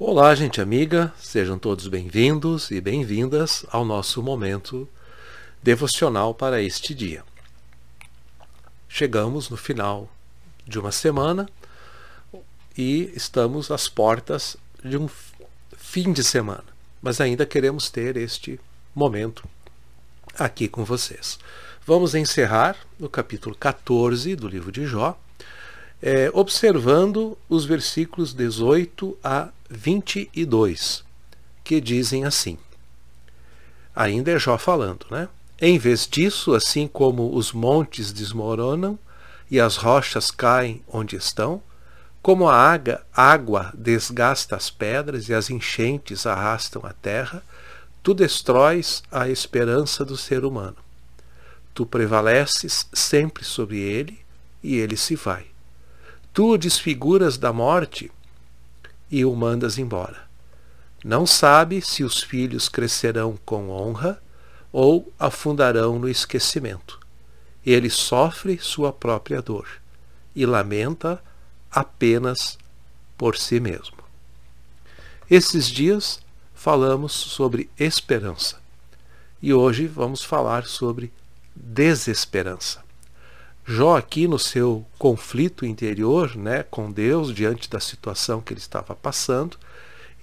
Olá, gente amiga, sejam todos bem-vindos e bem-vindas ao nosso momento devocional para este dia. Chegamos no final de uma semana e estamos às portas de um fim de semana, mas ainda queremos ter este momento aqui com vocês. Vamos encerrar no capítulo 14 do livro de Jó, é, observando os versículos 18 a 22, que dizem assim. Ainda é Jó falando, né? Em vez disso, assim como os montes desmoronam e as rochas caem onde estão, como a água desgasta as pedras e as enchentes arrastam a terra, tu destróis a esperança do ser humano. Tu prevaleces sempre sobre ele e ele se vai. Tu o desfiguras da morte e o mandas embora. Não sabe se os filhos crescerão com honra ou afundarão no esquecimento. Ele sofre sua própria dor e lamenta apenas por si mesmo. Esses dias falamos sobre esperança e hoje vamos falar sobre desesperança. Jó aqui no seu conflito interior, né, com Deus diante da situação que ele estava passando,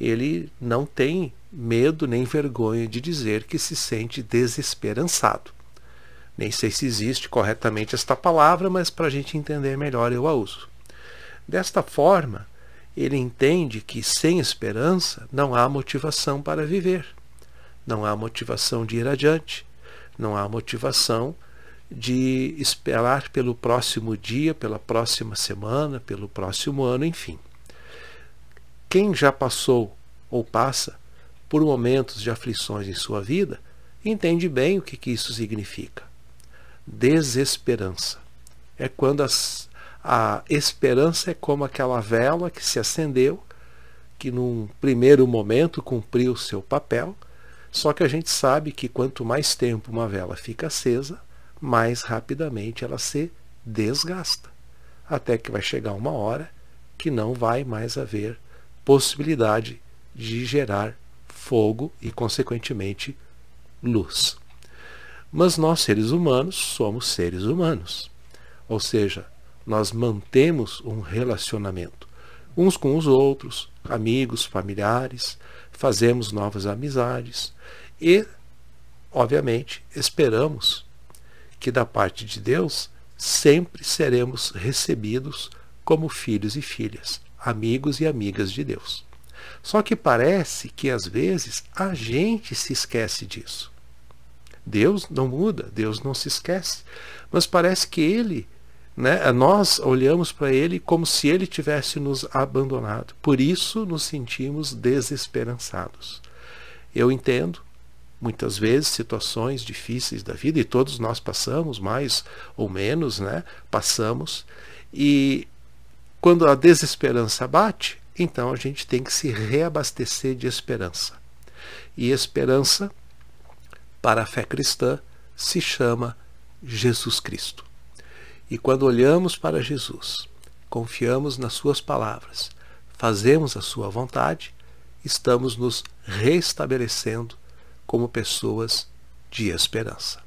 ele não tem medo nem vergonha de dizer que se sente desesperançado. Nem sei se existe corretamente esta palavra, mas para a gente entender melhor eu a uso. Desta forma, ele entende que sem esperança não há motivação para viver, não há motivação de ir adiante, não há motivação de esperar pelo próximo dia, pela próxima semana, pelo próximo ano, enfim. Quem já passou ou passa por momentos de aflições em sua vida, entende bem o que, que isso significa. Desesperança. É quando as, a esperança é como aquela vela que se acendeu, que num primeiro momento cumpriu seu papel, só que a gente sabe que quanto mais tempo uma vela fica acesa, mais rapidamente ela se desgasta, até que vai chegar uma hora que não vai mais haver possibilidade de gerar fogo e, consequentemente, luz. Mas nós, seres humanos, somos seres humanos. Ou seja, nós mantemos um relacionamento uns com os outros, amigos, familiares, fazemos novas amizades e, obviamente, esperamos que da parte de Deus sempre seremos recebidos como filhos e filhas, amigos e amigas de Deus. Só que parece que às vezes a gente se esquece disso. Deus não muda, Deus não se esquece, mas parece que ele, né, nós olhamos para ele como se ele tivesse nos abandonado. Por isso nos sentimos desesperançados. Eu entendo muitas vezes situações difíceis da vida, e todos nós passamos, mais ou menos, né? Passamos. E quando a desesperança bate, então a gente tem que se reabastecer de esperança. E esperança, para a fé cristã, se chama Jesus Cristo. E quando olhamos para Jesus, confiamos nas Suas palavras, fazemos a Sua vontade, estamos nos restabelecendo como pessoas de esperança.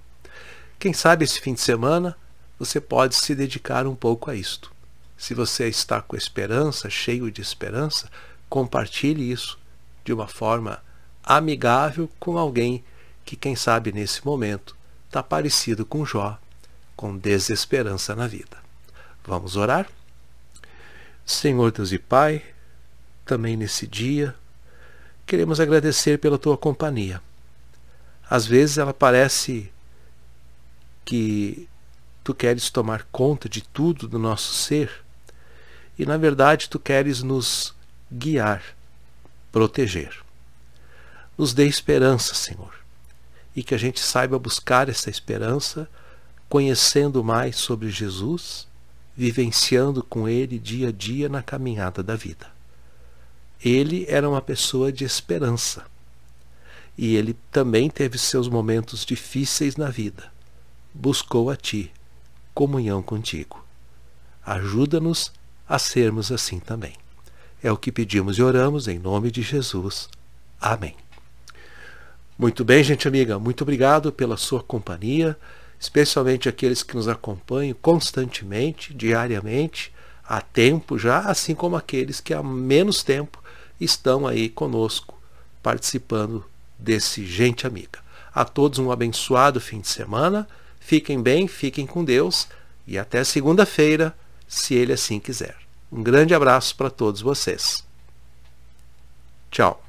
Quem sabe esse fim de semana você pode se dedicar um pouco a isto. Se você está com esperança, cheio de esperança, compartilhe isso de uma forma amigável com alguém que, quem sabe, nesse momento está parecido com Jó, com desesperança na vida. Vamos orar? Senhor Deus e Pai, também nesse dia, queremos agradecer pela tua companhia às vezes ela parece que tu queres tomar conta de tudo do nosso ser e, na verdade, tu queres nos guiar, proteger. Nos dê esperança, Senhor, e que a gente saiba buscar essa esperança conhecendo mais sobre Jesus, vivenciando com ele dia a dia na caminhada da vida. Ele era uma pessoa de esperança e ele também teve seus momentos difíceis na vida. Buscou a ti, comunhão contigo. Ajuda-nos a sermos assim também. É o que pedimos e oramos em nome de Jesus. Amém. Muito bem, gente amiga, muito obrigado pela sua companhia, especialmente aqueles que nos acompanham constantemente, diariamente, há tempo já, assim como aqueles que há menos tempo estão aí conosco, participando desse Gente Amiga. A todos um abençoado fim de semana. Fiquem bem, fiquem com Deus e até segunda-feira, se Ele assim quiser. Um grande abraço para todos vocês. Tchau.